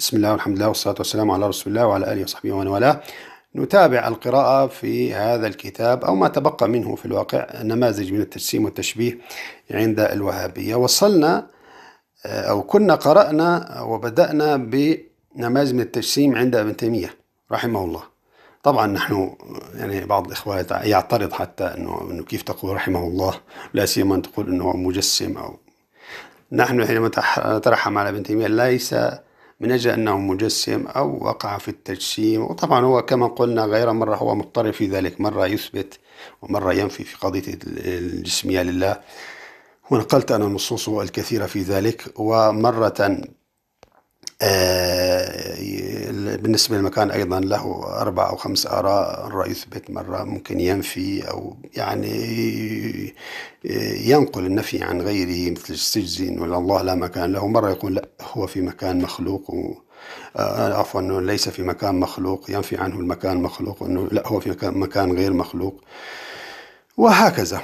بسم الله والحمد لله والصلاة والسلام على رسول الله وعلى آله وصحبه ومن والاه نتابع القراءة في هذا الكتاب أو ما تبقى منه في الواقع نماذج من التجسيم والتشبيه عند الوهابية وصلنا آه، أو كنا قرأنا وبدأنا بنماذج من التجسيم عند ابن تيمية رحمه الله طبعا نحن يعني بعض الإخوة يعترض حتى أنه, إنه كيف تقول رحمه الله لا سيما أن تقول أنه مجسم أو نحن حينما نترحم على ابن تيمية ليس من أجل أنه مجسم أو وقع في التجسيم وطبعا هو كما قلنا غير مرة هو مضطرب في ذلك مرة يثبت ومرة ينفي في قضية الجسمية لله ونقلت أنا النصوص الكثيرة في ذلك ومرة آه، بالنسبة للمكان أيضا له أربع أو خمس آراء الرأي يثبت مرة ممكن ينفي أو يعني ينقل النفي عن غيره مثل السجزي ولا الله لا مكان له مرة يقول لا هو في مكان مخلوق و آه، عفوا انه ليس في مكان مخلوق ينفي عنه المكان مخلوق انه لا هو في مكان غير مخلوق وهكذا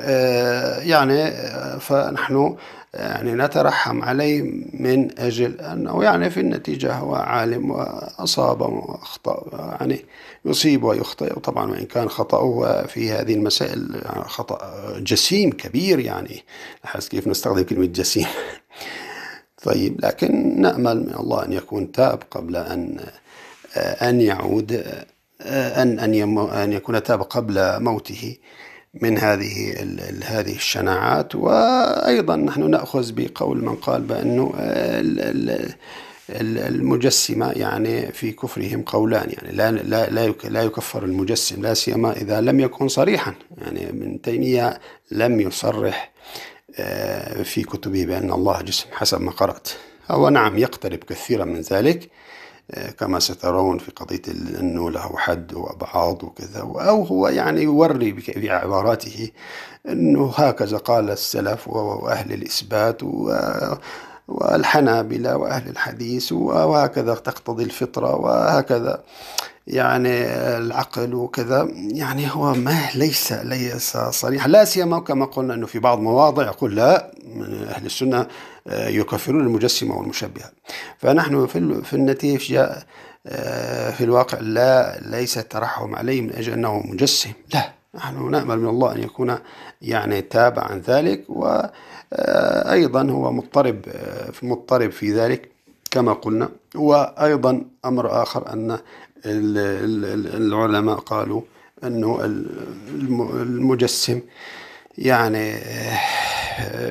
آه، يعني آه، فنحن آه، يعني نترحم عليه من أجل أنه يعني في النتيجة هو عالم وأصاب وأخطأ يعني يصيب ويخطئ وطبعا وإن كان خطأه في هذه المسائل يعني خطأ جسيم كبير يعني أحس كيف نستخدم كلمة جسيم طيب لكن نأمل من الله أن يكون تاب قبل أن أن يعود آه، أن أن أن يكون تاب قبل موته من هذه هذه الشناعات وأيضا نحن نأخذ بقول من قال بأنه المجسمة يعني في كفرهم قولان يعني لا لا لا لا يكفر المجسم لا سيما إذا لم يكن صريحا يعني ابن تيمية لم يصرح آه، في كتبه بأن الله جسم حسب ما قرأت هو نعم يقترب كثيرا من ذلك آه، كما سترون في قضية أنه له حد وأبعاض وكذا أو هو يعني يوري بعباراته أنه هكذا قال السلف وأهل الإثبات و والحنابلة وأهل الحديث وهكذا تقتضي الفطرة وهكذا يعني العقل وكذا يعني هو ما ليس ليس صريحا لا سيما كما قلنا انه في بعض مواضع يقول لا من اهل السنه آه، يكفرون المجسمه والمشبهه فنحن في في النتيجه آه، في الواقع لا ليس ترحم عليه من اجل انه مجسم لا نحن نأمل من الله أن يكون يعني تاب عن ذلك وأيضا آه، هو مضطرب مضطرب في ذلك كما قلنا وأيضا أمر آخر أن العلماء قالوا أنه المجسم يعني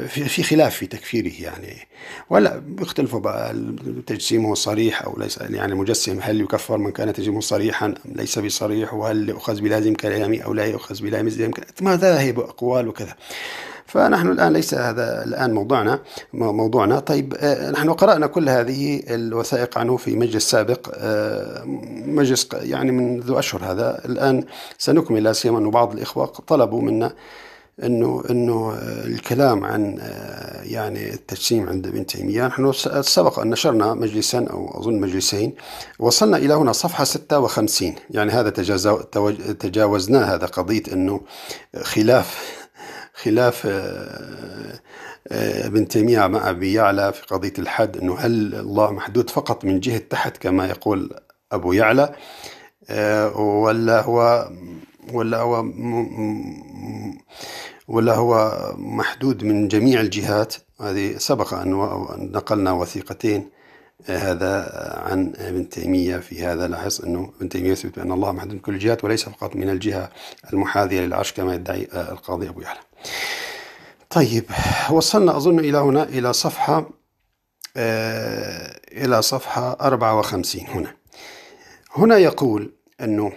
في خلاف في تكفيره يعني ولا بيختلفوا بقى تجسيمه صريح او ليس يعني مجسم هل يكفر من كان تجسيمه صريحا ام ليس بصريح وهل يؤخذ بلازم كلامي او لا يؤخذ بلازم كلامي مذاهب واقوال وكذا فنحن الآن ليس هذا الآن موضوعنا موضوعنا طيب آه، نحن قرأنا كل هذه الوثائق عنه في مجلس سابق آه، مجلس يعني منذ أشهر هذا الآن سنكمل لا سيما أن بعض الإخوة طلبوا منا انه انه آه، الكلام عن آه، يعني التجسيم عند ابن تيميه نحن سبق ان نشرنا مجلسا او اظن مجلسين وصلنا الى هنا صفحه 56 يعني هذا تجاوزناه هذا قضيه انه خلاف خلاف ابن آه، تيميه مع ابي يعلى في قضيه الحد انه هل الله محدود فقط من جهه تحت كما يقول ابو يعلى ولا هو ولا هو ولا هو محدود من جميع الجهات هذه سبق أن نقلنا وثيقتين آه، هذا عن ابن تيمية في هذا لاحظ أنه ابن تيمية يثبت بأن الله محدود من كل الجهات وليس فقط من الجهة المحاذية للعرش كما يدعي آه، القاضي أبو يحيى. طيب وصلنا أظن إلى هنا إلى صفحة آه، إلى صفحة 54 هنا هنا يقول أنه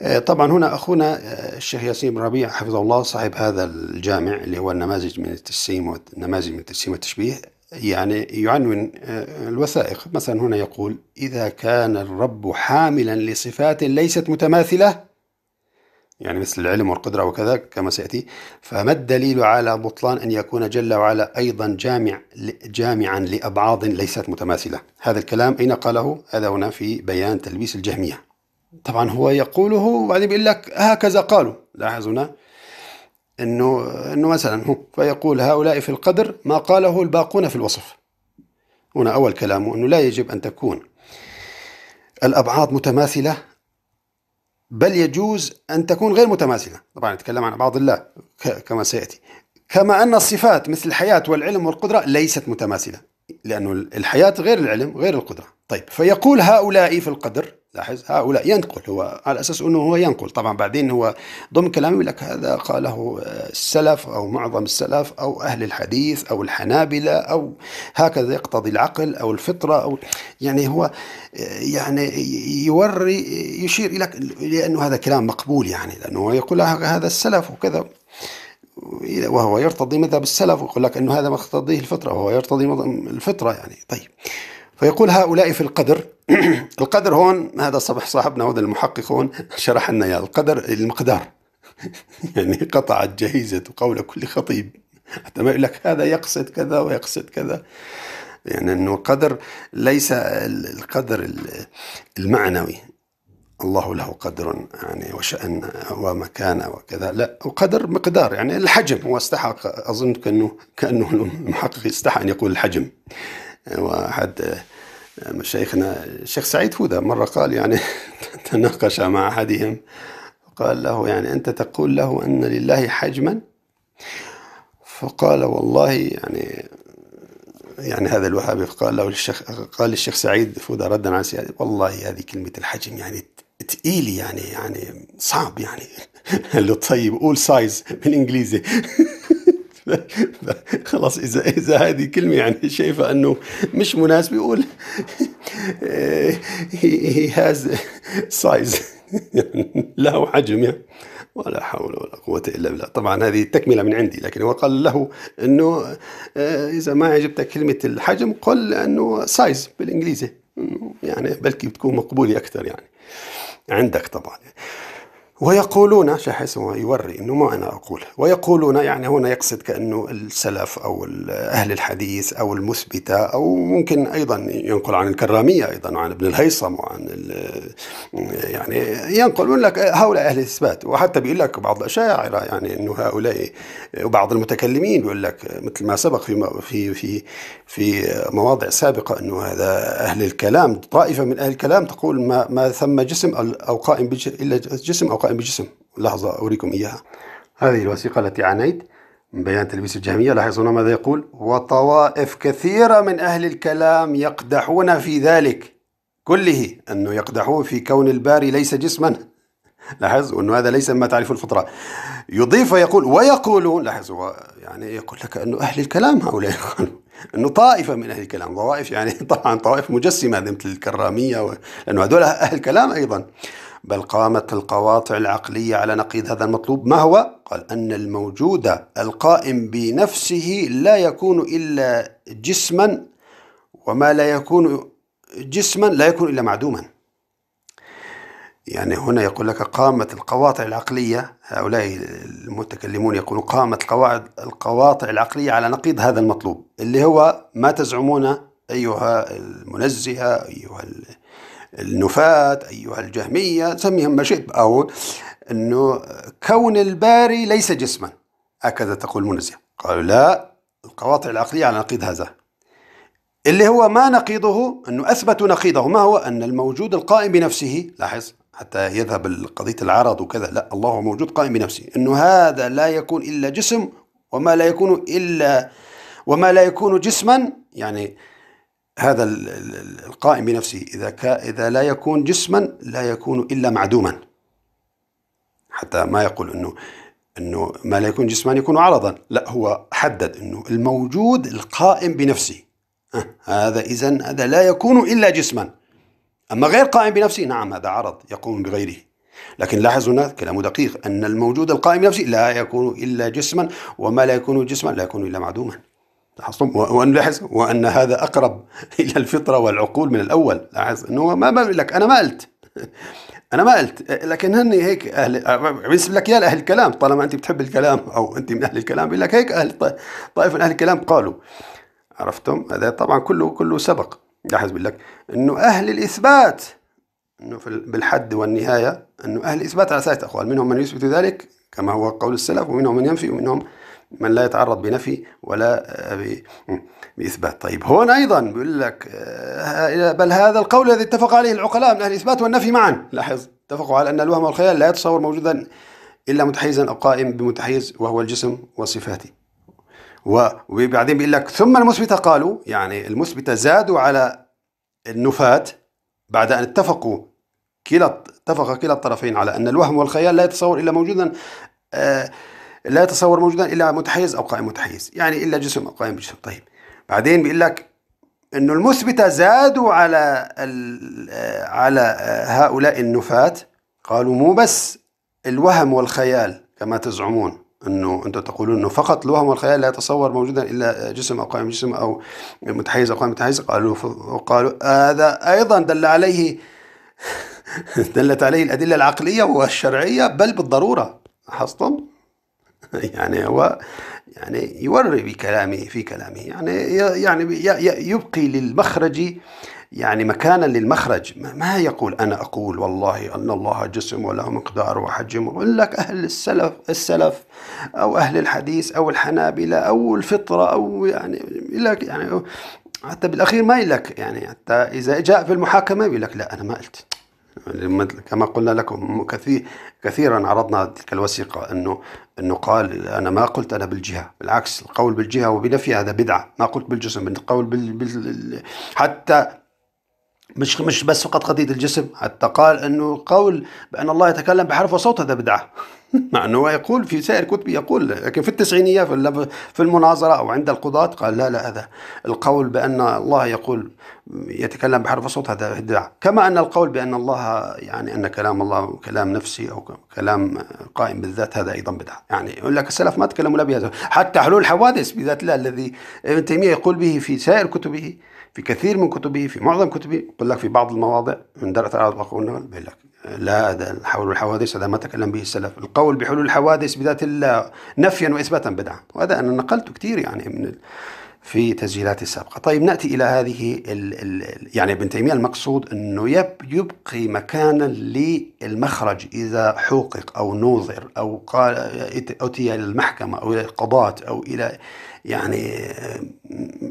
آه، طبعا هنا اخونا آه، الشيخ ياسين بن ربيع حفظه الله صاحب هذا الجامع اللي هو النماذج من التجسيم والنماذج من التجسيم والتشبيه يعني يعنون آه، الوثائق مثلا هنا يقول اذا كان الرب حاملا لصفات ليست متماثله يعني مثل العلم والقدره وكذا كما سياتي فما الدليل على بطلان ان يكون جل وعلا ايضا جامع جامعا لابعاض ليست متماثله هذا الكلام اين قاله هذا هنا في بيان تلبيس الجهميه طبعا هو يقوله وبعدين بيقول لك هكذا قالوا لاحظ هنا انه انه مثلا هو فيقول هؤلاء في القدر ما قاله الباقون في الوصف هنا اول كلامه انه لا يجب ان تكون الابعاد متماثله بل يجوز ان تكون غير متماثله طبعا نتكلم عن بعض الله كما سياتي كما ان الصفات مثل الحياه والعلم والقدره ليست متماثله لانه الحياه غير العلم غير القدره طيب فيقول هؤلاء في القدر لاحظ هؤلاء ينقل هو على اساس انه هو ينقل طبعا بعدين هو ضمن كلامه يقول لك هذا قاله آه، السلف او معظم السلف او اهل الحديث او الحنابله او هكذا يقتضي العقل او الفطره او يعني هو آه، يعني يوري يشير الى لانه هذا كلام مقبول يعني لانه يقول هذا السلف وكذا وهو يرتضي مذهب السلف ويقول لك انه هذا ما الفطره وهو يرتضي الفطره يعني طيب فيقول هؤلاء في القدر القدر هون هذا صبح صاحبنا هذا المحقق هون شرح لنا اياه القدر المقدار يعني قطعت جهيزة قول كل خطيب حتى ما يقول لك هذا يقصد كذا ويقصد كذا يعني انه القدر ليس القدر المعنوي الله له قدر يعني وشأن ومكانة وكذا لا وقدر مقدار يعني الحجم هو استحق أظن كأنه كأنه المحقق استحى أن يقول الحجم وأحد مشايخنا الشيخ سعيد فوده مرة قال يعني تناقش مع أحدهم قال له يعني أنت تقول له أن لله حجما فقال والله يعني يعني هذا الوهابي قال له الشيخ قال الشيخ سعيد فوده ردا على سيادة والله هذه كلمة الحجم يعني تقيل يعني يعني صعب يعني قال له طيب قول سايز بالانجليزي خلاص اذا اذا هذه كلمه يعني شايفه انه مش مناسب يقول هي هاز سايز له حجم يعني. ولا حول ولا قوة إلا بالله طبعا هذه تكملة من عندي لكن هو قال له أنه آه، إذا ما عجبتك كلمة الحجم قل أنه سايز بالإنجليزي يعني بلكي بتكون مقبولة أكثر يعني عندك طبعا ويقولون شحس يوري انه ما انا اقول ويقولون يعني هنا يقصد كانه السلف او اهل الحديث او المثبته او ممكن ايضا ينقل عن الكراميه ايضا وعن ابن الهيثم وعن يعني ينقل لك هؤلاء اهل الاثبات وحتى بيقول لك بعض الاشاعره يعني انه هؤلاء وبعض المتكلمين بيقول لك مثل ما سبق في في في في مواضع سابقه انه هذا اهل الكلام طائفه من اهل الكلام تقول ما ما ثم جسم او قائم الا جسم او قائم قائم بجسم لحظة أريكم إياها هذه الوثيقة التي عانيت من بيان تلبيس الجهمية لاحظوا ماذا يقول وطوائف كثيرة من أهل الكلام يقدحون في ذلك كله أنه يقدحون في كون الباري ليس جسما لاحظ أنه هذا ليس ما تعرف الفطرة يضيف ويقول ويقولون لاحظ يعني يقول لك أنه أهل الكلام هؤلاء يقولون أنه طائفة من أهل الكلام طوائف يعني طبعا طوائف مجسمة مثل الكرامية و... لأنه هذول أهل الكلام أيضا بل قامت القواطع العقلية على نقيض هذا المطلوب ما هو؟ قال أن الموجود القائم بنفسه لا يكون إلا جسما وما لا يكون جسما لا يكون إلا معدوما يعني هنا يقول لك قامت القواطع العقلية هؤلاء المتكلمون يقولون قامت القواعد القواطع العقلية على نقيض هذا المطلوب اللي هو ما تزعمون أيها المنزهة أيها النفاة أيها الجهمية سميهم ما شئت أو أنه كون الباري ليس جسما هكذا تقول المنزه قالوا لا القواطع العقلية على نقيض هذا اللي هو ما نقيضه أنه أثبت نقيضه ما هو أن الموجود القائم بنفسه لاحظ حتى يذهب قضية العرض وكذا لا الله موجود قائم بنفسه أنه هذا لا يكون إلا جسم وما لا يكون إلا وما لا يكون جسما يعني هذا القائم بنفسه إذا, إذا لا يكون جسما لا يكون إلا معدوما حتى ما يقول أنه أنه ما لا يكون جسما يكون عرضا لا هو حدد أنه الموجود القائم بنفسه أه، هذا إذا هذا لا يكون إلا جسما أما غير قائم بنفسه نعم هذا عرض يقوم بغيره لكن لاحظ هنا كلامه دقيق أن الموجود القائم بنفسه لا يكون إلا جسما وما لا يكون جسما لا يكون إلا معدوما تحصم وان لاحظ وان هذا اقرب الى الفطره والعقول من الاول لاحظ انه ما ما لك انا ما قلت انا ما قلت لكن هني هيك اهل بيسب لك اياه اهل الكلام طالما انت بتحب الكلام او انت من اهل الكلام بيقول لك هيك اهل طائفه من اهل الكلام قالوا عرفتم هذا طبعا كله كله سبق لاحظ بيقول لك انه اهل الاثبات انه بالحد والنهايه انه اهل الاثبات على ثلاث اقوال منهم من يثبت ذلك كما هو قول السلف ومنهم من ينفي ومنهم من لا يتعرض بنفي ولا آه، بإثبات طيب هون أيضا بيقول لك آه، آه، بل هذا القول الذي اتفق عليه العقلاء من أهل الإثبات والنفي معا لاحظ اتفقوا على أن الوهم والخيال لا يتصور موجودا إلا متحيزا أو قائم بمتحيز وهو الجسم وصفاته وبعدين بيقول لك ثم المثبتة قالوا يعني المثبتة زادوا على النفاة بعد أن اتفقوا كلا اتفق كلا الطرفين على أن الوهم والخيال لا يتصور إلا موجودا آه لا يتصور موجودا الا متحيز او قائم متحيز يعني الا جسم او قائم جسم طيب بعدين بيقول لك انه المثبته زادوا على على هؤلاء النفاة قالوا مو بس الوهم والخيال كما تزعمون انه انتم تقولون انه فقط الوهم والخيال لا يتصور موجودا الا جسم او قائم جسم او متحيز او قائم متحيز قالوا قالوا هذا ايضا دل عليه دلت عليه الادله العقليه والشرعيه بل بالضروره لاحظتم؟ يعني هو يعني يوري بكلامه في كلامه يعني يعني يبقي للمخرج يعني مكانا للمخرج ما يقول أنا أقول والله أن الله جسم وله مقدار وحجم يقول لك أهل السلف السلف أو أهل الحديث أو الحنابلة أو الفطرة أو يعني لك يعني حتى بالأخير ما يلك يعني حتى إذا جاء في المحاكمة يقول لك لا أنا ما قلت يعني كما قلنا لكم كثير كثيرا عرضنا تلك الوثيقة أنه أنه قال أنا ما قلت أنا بالجهة بالعكس القول بالجهة وبنفي هذا بدعة ما قلت بالجسم القول بال... بال... حتى مش مش بس فقط قضية الجسم حتى قال أنه القول بأن الله يتكلم بحرف وصوت هذا بدعة مع أنه يقول في سائر كتبه يقول لكن في التسعينيات في المناظرة أو عند القضاة قال لا لا هذا القول بأن الله يقول يتكلم بحرف صوت هذا ادعاء كما أن القول بأن الله يعني أن كلام الله كلام نفسي أو كلام قائم بالذات هذا أيضا بدعة يعني يقول لك السلف ما تكلموا لا بهذا حتى حلول الحوادث بذات الله الذي ابن تيمية يقول به في سائر كتبه في كثير من كتبه في معظم كتبه يقول لك في بعض المواضع من درأت العرق والنار بيقول لك لا هذا حول الحوادث هذا ما تكلم به السلف القول بحلول الحوادث بذات الله نفيا واثباتا بدعه وهذا انا نقلته كثير يعني من في تسجيلاته السابقة طيب نأتي إلى هذه ال ال يعني ابن تيمية المقصود أنه يب يبقي مكانا للمخرج إذا حقق أو نوظر أو قال أتي إلى المحكمة أو إلى القضاة أو إلى يعني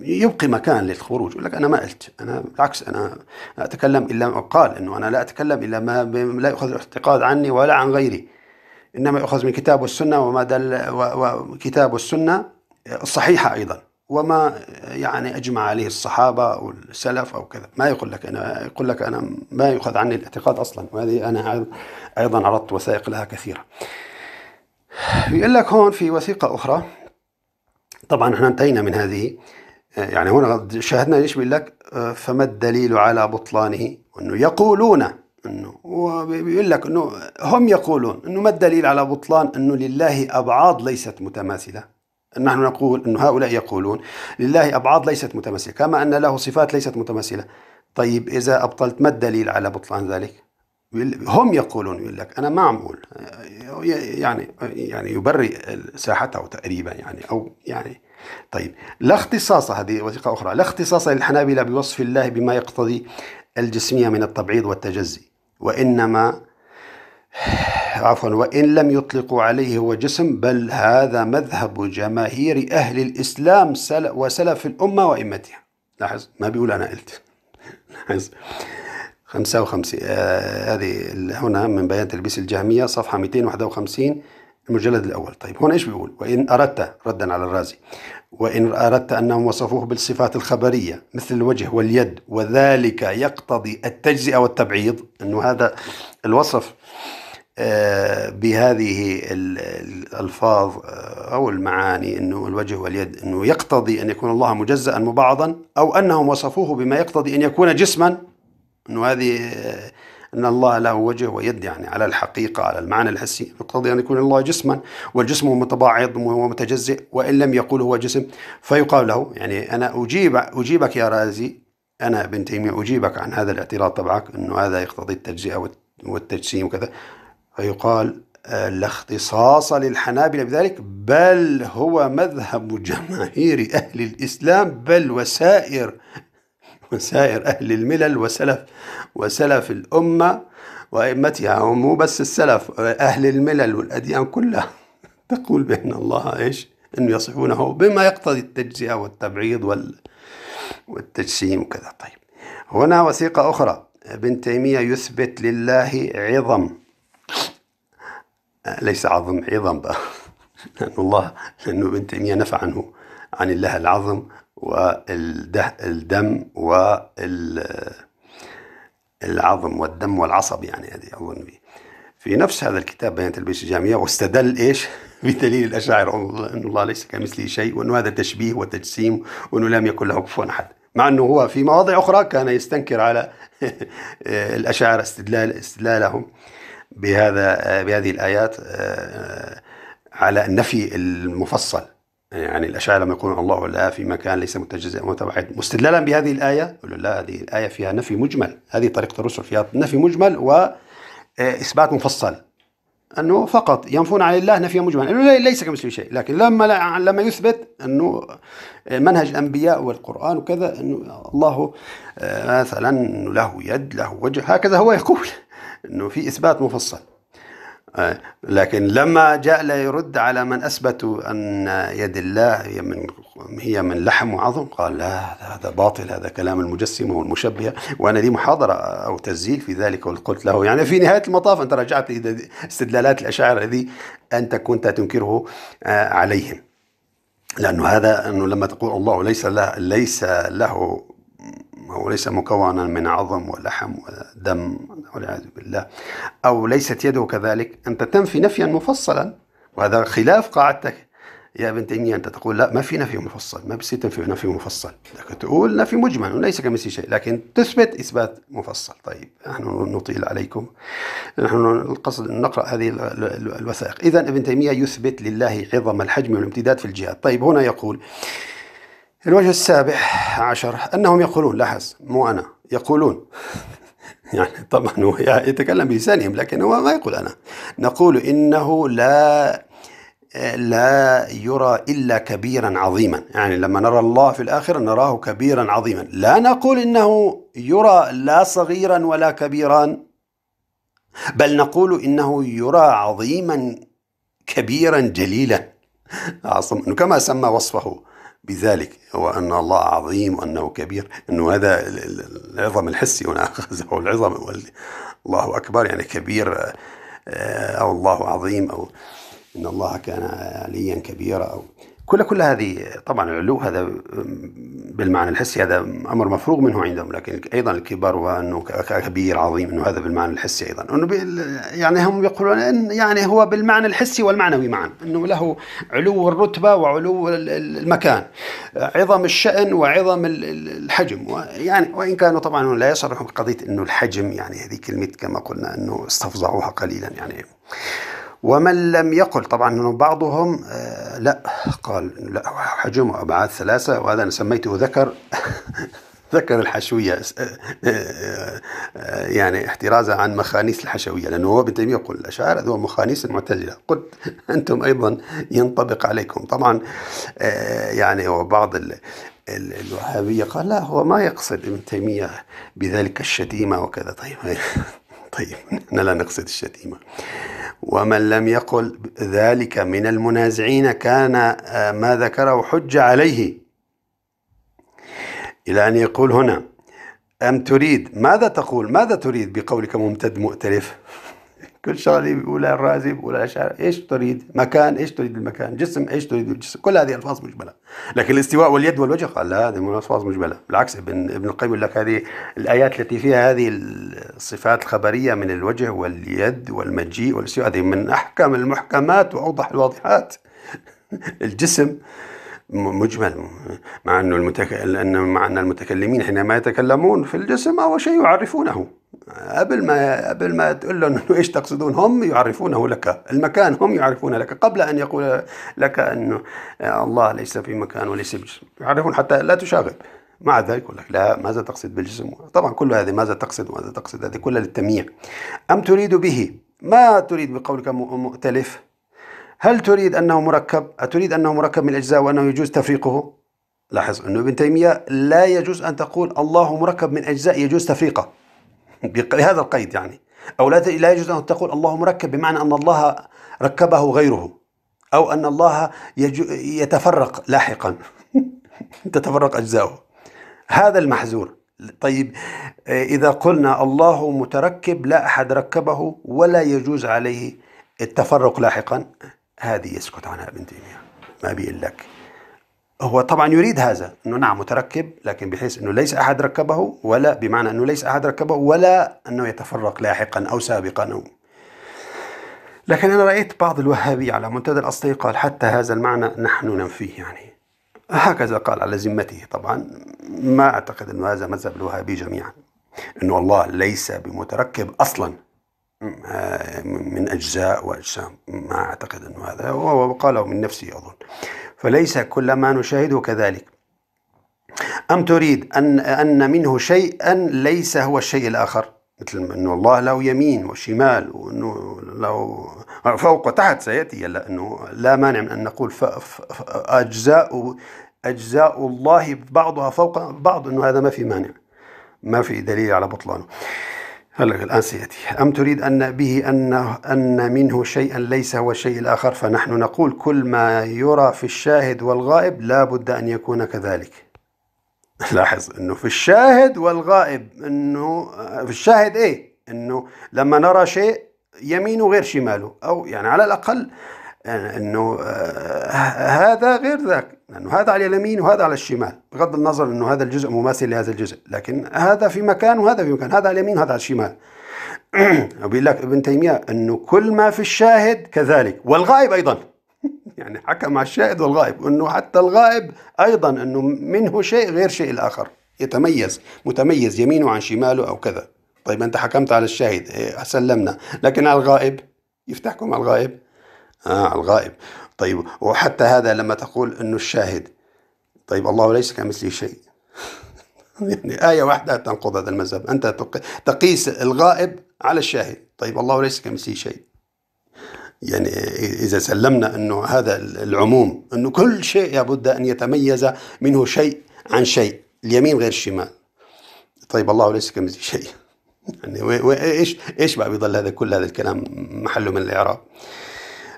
يبقي مكان للخروج يقول لك أنا ما قلت أنا بالعكس أنا لا أتكلم إلا ما قال أنه أنا لا أتكلم إلا ما لا يؤخذ الاعتقاد عني ولا عن غيري إنما يؤخذ من كتاب والسنة وما دل وكتاب والسنة الصحيحة أيضا وما يعني أجمع عليه الصحابة أو السلف أو كذا ما يقول لك أنا يقول لك أنا ما يؤخذ عني الاعتقاد أصلا وهذه أنا أيضا عرضت وثائق لها كثيرة يقول لك هون في وثيقة أخرى طبعا احنا انتهينا من هذه يعني هنا شاهدنا ليش بيقول لك فما الدليل على بطلانه انه يقولون انه وبيقول لك انه هم يقولون انه ما الدليل على بطلان انه لله ابعاد ليست متماثله نحن نقول أن هؤلاء يقولون لله أبعاد ليست متماثلة كما أن له صفات ليست متماثلة طيب إذا أبطلت ما الدليل على بطلان ذلك؟ هم يقولون يقول لك أنا ما أقول يعني يعني يبرئ ساحته تقريبا يعني أو يعني طيب لا اختصاص هذه وثيقة أخرى لا اختصاص للحنابلة بوصف الله بما يقتضي الجسمية من التبعيض والتجزي وإنما عفوا وإن لم يطلقوا عليه هو جسم بل هذا مذهب جماهير أهل الإسلام وسلف الأمة وإمتها لاحظ ما بيقول أنا قلت لاحظ 55 آه هذه هنا من بيان تلبيس الجهمية صفحة 251 المجلد الأول طيب هنا إيش بيقول وإن أردت ردا على الرازي وإن أردت أنهم وصفوه بالصفات الخبرية مثل الوجه واليد وذلك يقتضي التجزئة والتبعيض أنه هذا الوصف آه، بهذه الألفاظ آه، أو المعاني أنه الوجه واليد أنه يقتضي أن يكون الله مجزأ مبعضا أو أنهم وصفوه بما يقتضي أن يكون جسما أنه هذه آه، أن الله له وجه ويد يعني على الحقيقة على المعنى الحسي يقتضي أن يكون الله جسما والجسم متباعض وهو متجزئ وإن لم يقول هو جسم فيقال له يعني أنا أجيب أجيبك يا رازي أنا ابن تيمية أجيبك عن هذا الاعتراض تبعك أنه هذا يقتضي التجزئة والتجسيم وكذا فيقال آه، لا اختصاص للحنابلة بذلك بل هو مذهب جماهير أهل الإسلام بل وسائر وسائر أهل الملل وسلف وسلف الأمة وأئمتها ومو بس السلف أهل الملل والأديان كلها تقول بأن الله إيش أنه يصفونه بما يقتضي التجزئة والتبعيض وال والتجسيم وكذا طيب هنا وثيقة أخرى ابن تيمية يثبت لله عظم ليس عظم عظم بقى لأن الله لأنه ابن تيمية نفى عنه عن الله العظم والدم والعظم والدم والعصب يعني هذه أظن به في نفس هذا الكتاب بيان تلبيس الجامية واستدل إيش بدليل الأشاعرة أن الله ليس كمثله شيء وأنه هذا تشبيه وتجسيم وأنه لم يكن له كفوا أحد مع أنه هو في مواضع أخرى كان يستنكر على الأشاعرة استدلال استدلالهم بهذا بهذه الآيات آه، على النفي المفصل يعني الأشاعرة لما يقولون الله لا في مكان ليس متجزئا متوحد مستدلالا بهذه الآية يقول لا هذه الآية فيها نفي مجمل هذه طريقة الرسل فيها نفي مجمل وإثبات آه، مفصل أنه فقط ينفون عن الله نفي مجمل أنه ليس كمثله شيء لكن لما لما يثبت أنه آه، منهج الأنبياء والقرآن وكذا أنه الله مثلا له يد له وجه هكذا هو يقول انه في اثبات مفصل آه، لكن لما جاء لا يرد على من اثبتوا ان يد الله هي من هي من لحم وعظم قال لا هذا باطل هذا كلام المجسمه والمشبهه وانا لي محاضره او تسجيل في ذلك وقلت له يعني في نهايه المطاف انت رجعت الى استدلالات الاشاعره الذي انت كنت تنكره آه، عليهم لانه هذا انه لما تقول الله ليس له ليس له هو ليس مكونا من عظم ولحم ودم والعياذ بالله أو ليست يده كذلك أنت تنفي نفيا مفصلا وهذا خلاف قاعدتك يا ابن تيمية أنت تقول لا ما في نفي مفصل ما بصير تنفي نفي مفصل لكن تقول نفي مجمل وليس كمثله شيء لكن تثبت إثبات مفصل طيب نحن نطيل عليكم نحن القصد نقرأ هذه الوثائق إذا ابن تيمية يثبت لله عظم الحجم والامتداد في الجهاد طيب هنا يقول الوجه السابع عشر أنهم يقولون لاحظ مو أنا يقولون يعني طبعا هو يتكلم بلسانهم لكن هو ما يقول أنا نقول إنه لا لا يرى إلا كبيرا عظيما يعني لما نرى الله في الآخرة نراه كبيرا عظيما لا نقول إنه يرى لا صغيرا ولا كبيرا بل نقول إنه يرى عظيما كبيرا جليلا كما سمى وصفه بذلك هو أن الله عظيم وأنه كبير أنه هذا العظم الحسي هنا أخذه العظم الله أكبر يعني كبير آه، أو الله عظيم أو إن الله كان عليا كبيرا أو كل كل هذه طبعا العلو هذا بالمعنى الحسي هذا امر مفروغ منه عندهم لكن ايضا الكبار وانه كبير عظيم انه هذا بالمعنى الحسي ايضا انه يعني هم يقولون إن يعني هو بالمعنى الحسي والمعنوي معا انه له علو الرتبه وعلو المكان عظم الشان وعظم الحجم يعني وان كانوا طبعا لا يصرحوا بقضيه انه الحجم يعني هذه كلمه كما قلنا انه استفزعوها قليلا يعني ومن لم يقل طبعا بعضهم آه، لا قال لا حجم أبعاد ثلاثة وهذا أنا سميته ذكر ذكر الحشوية آه، آه، يعني احترازا عن مخانيس الحشوية لأنه هو ابن تيمية يقول الأشاعرة هو مخانيس المعتزلة قلت أنتم أيضا ينطبق عليكم طبعا يعني وبعض الوهابية قال لا هو ما يقصد ابن تيمية بذلك الشتيمة وكذا طيب طيب احنا لا نقصد الشتيمة ومن لم يقل ذلك من المنازعين كان آه، ما ذكره حج عليه إلى أن يقول هنا أم تريد ماذا تقول ماذا تريد بقولك ممتد مؤتلف كل شغله بيقولها الرازي بيقولها الشاعر ايش تريد؟ مكان ايش تريد المكان؟ جسم ايش تريد الجسم؟ كل هذه الفاظ مجمله لكن الاستواء واليد والوجه قال لا هذه الفاظ مجمله بالعكس ابن ابن القيم يقول لك هذه الايات التي فيها هذه الصفات الخبريه من الوجه واليد والمجيء والاستواء هذه من احكم المحكمات واوضح الواضحات الجسم مجمل مع انه المتك... لان مع ان المتكلمين حينما يتكلمون في الجسم اول شيء يعرفونه قبل ما قبل ما تقول لهم ايش تقصدون هم يعرفونه لك المكان هم يعرفون لك قبل ان يقول لك انه الله ليس في مكان وليس في جسم يعرفون حتى لا تشاغب مع ذلك يقول لك لا ماذا تقصد بالجسم طبعا كل هذه ماذا تقصد وماذا تقصد هذه كلها للتمييع ام تريد به ما تريد بقولك مؤتلف هل تريد أنه مركب؟ أتريد أنه مركب من أجزاء وأنه يجوز تفريقه؟ لاحظ أنه ابن تيمية لا يجوز أن تقول الله مركب من أجزاء يجوز تفريقه بهذا القيد يعني أو لا يجوز أن تقول الله مركب بمعنى أن الله ركبه غيره أو أن الله يتفرق لاحقا تتفرق أجزاؤه هذا المحزور طيب إذا قلنا الله متركب لا أحد ركبه ولا يجوز عليه التفرق لاحقا هذه يسكت عنها ابن تيمية ما بيقول لك هو طبعا يريد هذا انه نعم متركب لكن بحيث انه ليس احد ركبه ولا بمعنى انه ليس احد ركبه ولا انه يتفرق لاحقا او سابقا او لكن انا رايت بعض الوهابي على منتدى الاصلي قال حتى هذا المعنى نحن ننفيه يعني هكذا قال على ذمته طبعا ما اعتقد انه هذا مذهب الوهابي جميعا انه الله ليس بمتركب اصلا آه، من أجزاء وأجسام ما أعتقد أنه هذا هو وقاله من نفسه أظن فليس كل ما نشاهده كذلك أم تريد أن أن منه شيئا ليس هو الشيء الآخر مثل أنه الله له يمين وشمال وأنه له فوق وتحت سيأتي أنه لا مانع من أن نقول أجزاء أجزاء الله بعضها فوق بعض أنه هذا ما في مانع ما في دليل على بطلانه هلا الان سياتي أم تريد أن به أن أن منه شيئا ليس هو الشيء الآخر فنحن نقول كل ما يرى في الشاهد والغائب لا بد أن يكون كذلك لاحظ أنه في الشاهد والغائب أنه في الشاهد إيه أنه لما نرى شيء يمينه غير شماله أو يعني على الأقل انه آه، هذا غير ذاك لانه هذا على اليمين وهذا على الشمال بغض النظر انه هذا الجزء مماثل لهذا الجزء لكن هذا في مكان وهذا في مكان هذا على اليمين وهذا على الشمال بيقول لك ابن تيميه انه كل ما في الشاهد كذلك والغائب ايضا يعني حكم على الشاهد والغائب انه حتى الغائب ايضا انه منه شيء غير شيء الاخر يتميز متميز يمينه عن شماله او كذا طيب انت حكمت على الشاهد إيه، سلمنا لكن على الغائب يفتحكم على الغائب آه على الغائب طيب وحتى هذا لما تقول أنه الشاهد طيب الله ليس كمثله شيء يعني آية واحدة تنقض هذا المذهب أنت تقيس الغائب على الشاهد طيب الله ليس كمثله شيء يعني إذا سلمنا أنه هذا العموم أنه كل شيء لابد أن يتميز منه شيء عن شيء اليمين غير الشمال طيب الله ليس كمثله شيء يعني ايش ايش بقى بيضل هذا كل هذا الكلام محله من الاعراب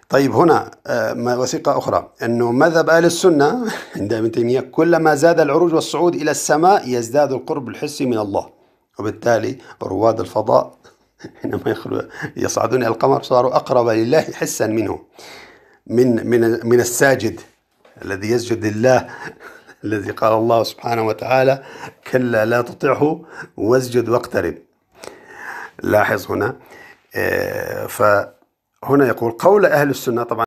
طيب هنا آه، وثيقة أخرى أنه مذهب أهل السنة عند ابن تيمية كلما زاد العروج والصعود إلى السماء يزداد القرب الحسي من الله وبالتالي رواد الفضاء حينما يصعدون إلى القمر صاروا أقرب لله حسا منه من من من الساجد الذي يسجد لله الذي قال الله سبحانه وتعالى كلا لا تطعه واسجد واقترب لاحظ هنا آه، ف هنا يقول قول أهل السنة طبعا